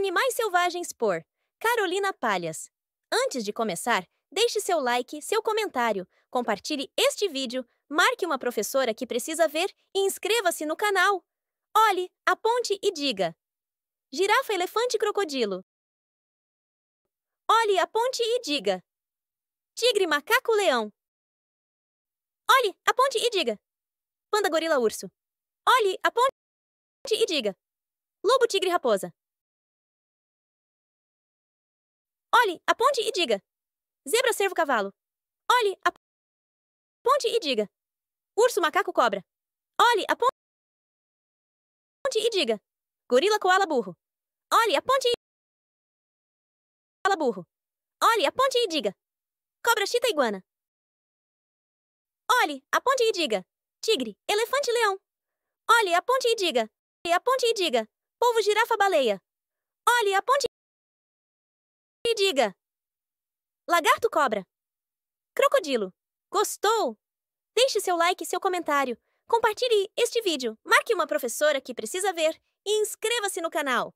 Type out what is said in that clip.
Animais Selvagens por Carolina Palhas. Antes de começar, deixe seu like, seu comentário, compartilhe este vídeo, marque uma professora que precisa ver e inscreva-se no canal. Olhe, aponte e diga: Girafa, elefante e crocodilo. Olhe, aponte e diga: Tigre, macaco, leão. Olhe, aponte e diga: Panda, gorila, urso. Olhe, aponte e diga: Lobo, tigre, raposa. Olhe, aponte e diga. Zebra, cervo, cavalo. Olhe, aponte e diga. Urso, macaco, cobra. Olhe, aponte e diga. Gorila, coala, burro. Olhe, aponte e... Coala, burro. Olhe, aponte e diga. Cobra, chita, iguana. Olhe, aponte e diga. Tigre, elefante, leão. Olhe, aponte e diga. Olhe, aponte e diga. Povo, girafa, baleia. Olhe, aponte Lagarto Cobra. Crocodilo. Gostou? Deixe seu like e seu comentário. Compartilhe este vídeo, marque uma professora que precisa ver e inscreva-se no canal.